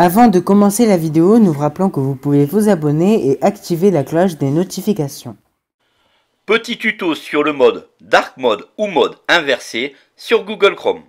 Avant de commencer la vidéo, nous vous rappelons que vous pouvez vous abonner et activer la cloche des notifications. Petit tuto sur le mode Dark Mode ou mode inversé sur Google Chrome.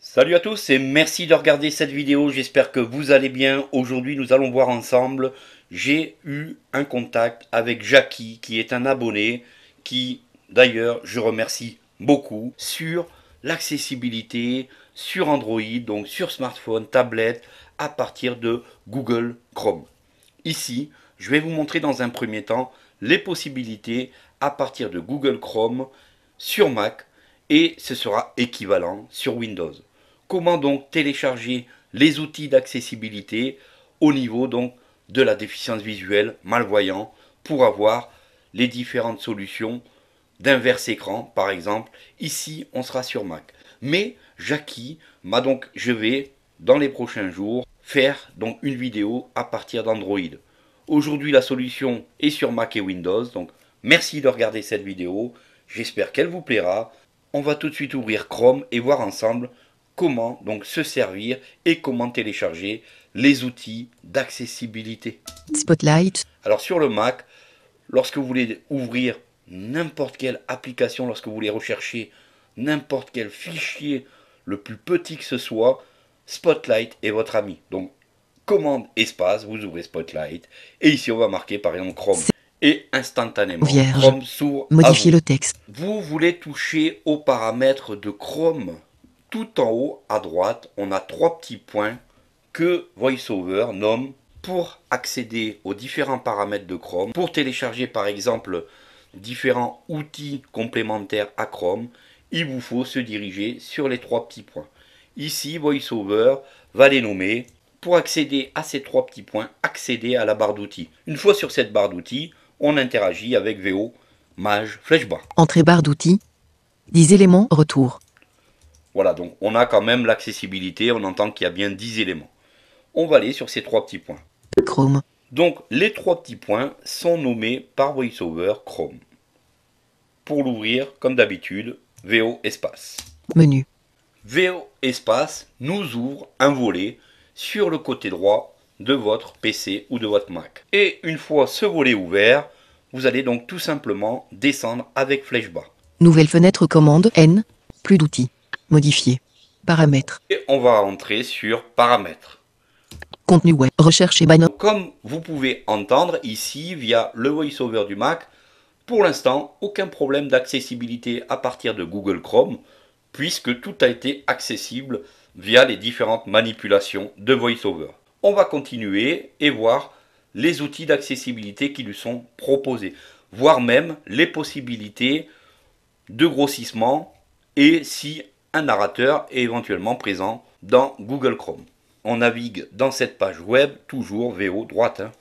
Salut à tous et merci de regarder cette vidéo, j'espère que vous allez bien. Aujourd'hui nous allons voir ensemble, j'ai eu un contact avec Jackie qui est un abonné qui d'ailleurs je remercie beaucoup sur l'accessibilité, sur Android, donc sur smartphone, tablette, à partir de Google Chrome. Ici, je vais vous montrer dans un premier temps les possibilités à partir de Google Chrome sur Mac et ce sera équivalent sur Windows. Comment donc télécharger les outils d'accessibilité au niveau donc de la déficience visuelle malvoyant pour avoir les différentes solutions d'inverse écran par exemple. Ici, on sera sur Mac. Mais Jackie m'a donc, je vais, dans les prochains jours, faire donc une vidéo à partir d'Android. Aujourd'hui, la solution est sur Mac et Windows, donc merci de regarder cette vidéo, j'espère qu'elle vous plaira. On va tout de suite ouvrir Chrome et voir ensemble comment donc se servir et comment télécharger les outils d'accessibilité. Spotlight. Alors sur le Mac, lorsque vous voulez ouvrir n'importe quelle application, lorsque vous voulez rechercher n'importe quel fichier le plus petit que ce soit, Spotlight est votre ami. Donc, commande espace, vous ouvrez Spotlight, et ici on va marquer par exemple Chrome. Et instantanément, Chrome s'ouvre. Modifier le texte. Vous voulez toucher aux paramètres de Chrome. Tout en haut, à droite, on a trois petits points que VoiceOver nomme pour accéder aux différents paramètres de Chrome, pour télécharger par exemple différents outils complémentaires à Chrome il vous faut se diriger sur les trois petits points. Ici, VoiceOver va les nommer. Pour accéder à ces trois petits points, accéder à la barre d'outils. Une fois sur cette barre d'outils, on interagit avec VO, Mage, flèche bas. Entrée barre d'outils, 10 éléments, retour. Voilà, donc on a quand même l'accessibilité, on entend qu'il y a bien 10 éléments. On va aller sur ces trois petits points. Chrome. Donc les trois petits points sont nommés par VoiceOver Chrome. Pour l'ouvrir, comme d'habitude, VO Espace. Menu. VO Espace nous ouvre un volet sur le côté droit de votre PC ou de votre Mac. Et une fois ce volet ouvert, vous allez donc tout simplement descendre avec flèche bas. Nouvelle fenêtre commande N, plus d'outils. Modifier. Paramètres. Et on va entrer sur paramètres. Contenu web, recherche et Comme vous pouvez entendre ici via le voiceover du Mac, pour l'instant, aucun problème d'accessibilité à partir de Google Chrome, puisque tout a été accessible via les différentes manipulations de VoiceOver. On va continuer et voir les outils d'accessibilité qui lui sont proposés, voire même les possibilités de grossissement et si un narrateur est éventuellement présent dans Google Chrome. On navigue dans cette page web, toujours VO droite. Hein.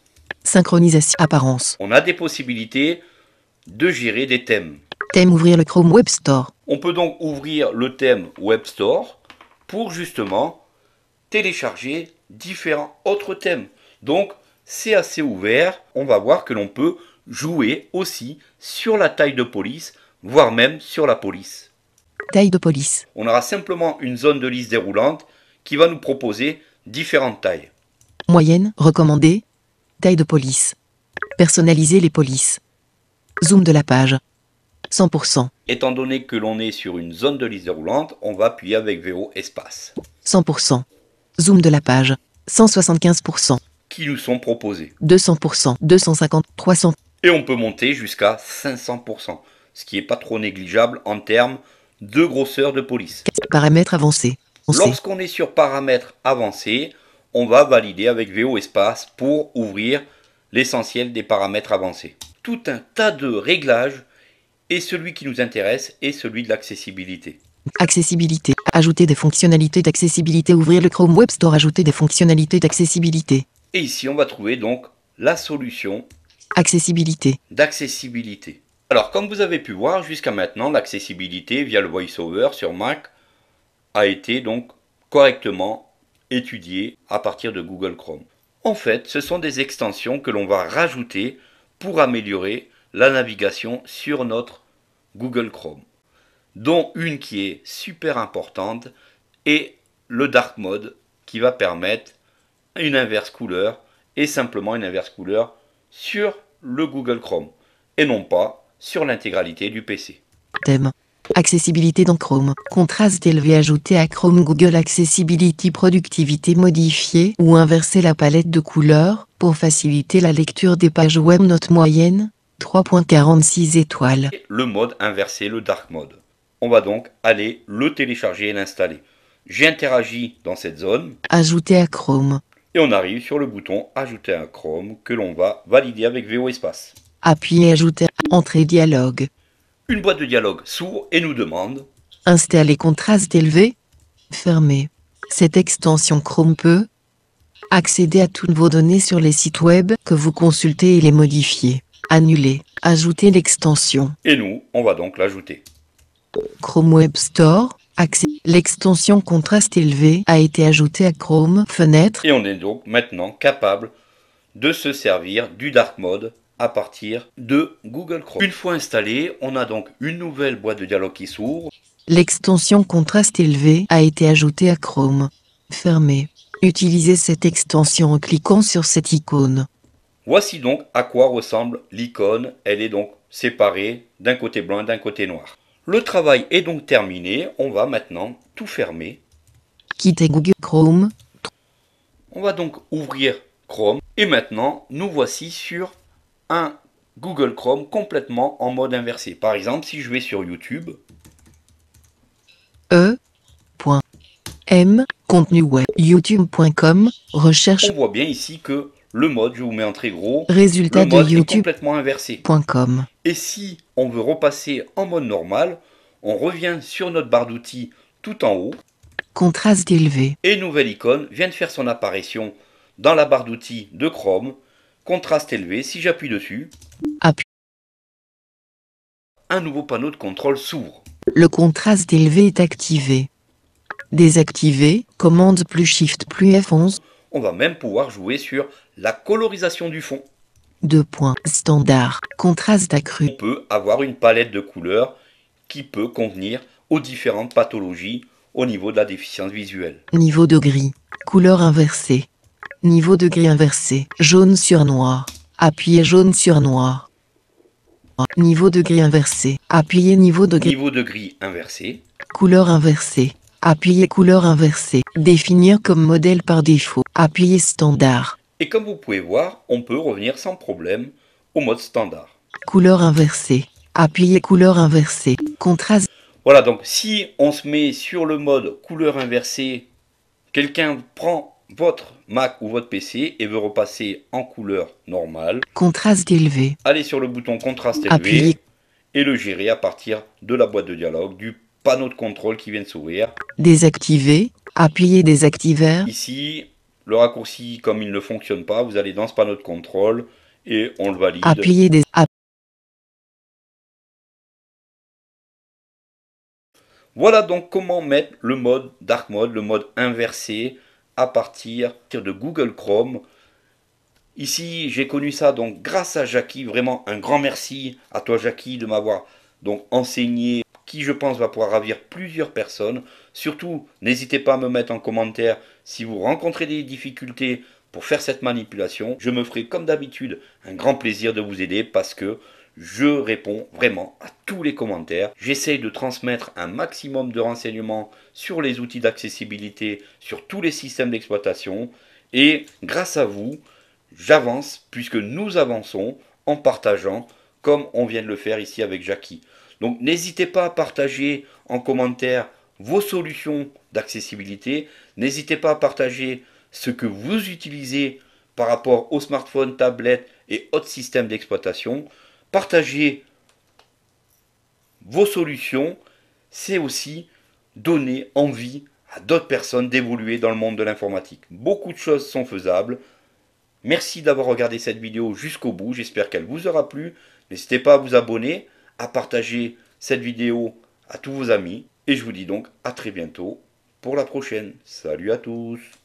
Synchronisation apparence. On a des possibilités de gérer des thèmes. Thème ouvrir le Chrome Web Store. On peut donc ouvrir le thème Web Store pour justement télécharger différents autres thèmes. Donc c'est assez ouvert. On va voir que l'on peut jouer aussi sur la taille de police, voire même sur la police. Taille de police. On aura simplement une zone de liste déroulante qui va nous proposer différentes tailles. Moyenne, recommandée, taille de police. Personnaliser les polices. Zoom de la page. 100%. Étant donné que l'on est sur une zone de liste roulante, on va appuyer avec VO espace. 100%. Zoom de la page. 175%. Qui nous sont proposés. 200%, 250, 300. Et on peut monter jusqu'à 500%, ce qui n'est pas trop négligeable en termes de grosseur de police. Paramètres avancés. Lorsqu'on est sur paramètres avancés, on va valider avec VO espace pour ouvrir l'essentiel des paramètres avancés tout un tas de réglages et celui qui nous intéresse est celui de l'accessibilité. Accessibilité. Ajouter des fonctionnalités d'accessibilité. Ouvrir le Chrome Web Store. Ajouter des fonctionnalités d'accessibilité. Et ici, on va trouver donc la solution accessibilité d'accessibilité. Alors, comme vous avez pu voir, jusqu'à maintenant, l'accessibilité via le VoiceOver sur Mac a été donc correctement étudiée à partir de Google Chrome. En fait, ce sont des extensions que l'on va rajouter pour améliorer la navigation sur notre Google Chrome, dont une qui est super importante est le dark mode qui va permettre une inverse couleur et simplement une inverse couleur sur le Google Chrome et non pas sur l'intégralité du PC. Thème. Accessibilité dans Chrome. Contraste élevé ajouté à Chrome Google Accessibility Productivité modifiée ou inverser la palette de couleurs pour faciliter la lecture des pages web note moyenne 3.46 étoiles. Le mode inversé, le dark mode. On va donc aller le télécharger et l'installer. J'interagis dans cette zone. Ajouter à Chrome. Et on arrive sur le bouton Ajouter à Chrome que l'on va valider avec VO Espace. Appuyez Ajouter. Entrée dialogue une boîte de dialogue s'ouvre et nous demande Installer contraste élevé, fermé. Cette extension Chrome peut accéder à toutes vos données sur les sites web que vous consultez et les modifier, annuler, ajouter l'extension. Et nous, on va donc l'ajouter. Chrome Web Store, L'extension contraste élevé a été ajoutée à Chrome Fenêtre. Et on est donc maintenant capable de se servir du dark mode à partir de Google Chrome. Une fois installé, on a donc une nouvelle boîte de dialogue qui s'ouvre. L'extension contraste élevé a été ajoutée à Chrome. Fermé. Utilisez cette extension en cliquant sur cette icône. Voici donc à quoi ressemble l'icône. Elle est donc séparée d'un côté blanc et d'un côté noir. Le travail est donc terminé. On va maintenant tout fermer. Quitter Google Chrome. On va donc ouvrir Chrome. Et maintenant, nous voici sur un Google Chrome complètement en mode inversé. Par exemple, si je vais sur YouTube. E. Contenu web. YouTube.com. Recherche. On voit bien ici que le mode, je vous mets en très gros. Résultat de YouTube. complètement inversé. Et si on veut repasser en mode normal, on revient sur notre barre d'outils tout en haut. Contraste élevé. Et nouvelle icône vient de faire son apparition dans la barre d'outils de Chrome Contraste élevé, si j'appuie dessus, un nouveau panneau de contrôle s'ouvre. Le contraste élevé est activé. Désactivé, commande plus Shift plus F11. On va même pouvoir jouer sur la colorisation du fond. Deux points. Standard. Contraste accru. On peut avoir une palette de couleurs qui peut convenir aux différentes pathologies au niveau de la déficience visuelle. Niveau de gris. Couleur inversée. Niveau de gris inversé, jaune sur noir. Appuyez jaune sur noir. Niveau de gris inversé, appuyez niveau Niveau de gris inversé. Couleur inversée. Appuyez couleur inversée. Définir comme modèle par défaut. Appuyez standard. Et comme vous pouvez voir, on peut revenir sans problème au mode standard. Couleur inversée. Appuyez couleur inversée. Contraste. Voilà, donc si on se met sur le mode couleur inversée, quelqu'un prend votre Mac ou votre PC et veut repasser en couleur normale. Contraste élevé. Allez sur le bouton contraste élevé et le gérer à partir de la boîte de dialogue, du panneau de contrôle qui vient de s'ouvrir. Désactiver, appuyez désactiver Ici, le raccourci, comme il ne fonctionne pas, vous allez dans ce panneau de contrôle et on le valide. Appuyez des... Voilà donc comment mettre le mode dark mode, le mode inversé à partir de Google Chrome. Ici, j'ai connu ça donc grâce à Jackie. Vraiment un grand merci à toi Jackie de m'avoir donc enseigné qui je pense va pouvoir ravir plusieurs personnes. Surtout, n'hésitez pas à me mettre en commentaire si vous rencontrez des difficultés pour faire cette manipulation. Je me ferai comme d'habitude un grand plaisir de vous aider parce que je réponds vraiment à tous les commentaires. J'essaye de transmettre un maximum de renseignements sur les outils d'accessibilité, sur tous les systèmes d'exploitation. Et grâce à vous, j'avance puisque nous avançons en partageant comme on vient de le faire ici avec Jackie. Donc n'hésitez pas à partager en commentaire vos solutions d'accessibilité. N'hésitez pas à partager ce que vous utilisez par rapport aux smartphones, tablettes et autres systèmes d'exploitation partager vos solutions, c'est aussi donner envie à d'autres personnes d'évoluer dans le monde de l'informatique. Beaucoup de choses sont faisables. Merci d'avoir regardé cette vidéo jusqu'au bout. J'espère qu'elle vous aura plu. N'hésitez pas à vous abonner, à partager cette vidéo à tous vos amis. Et je vous dis donc à très bientôt pour la prochaine. Salut à tous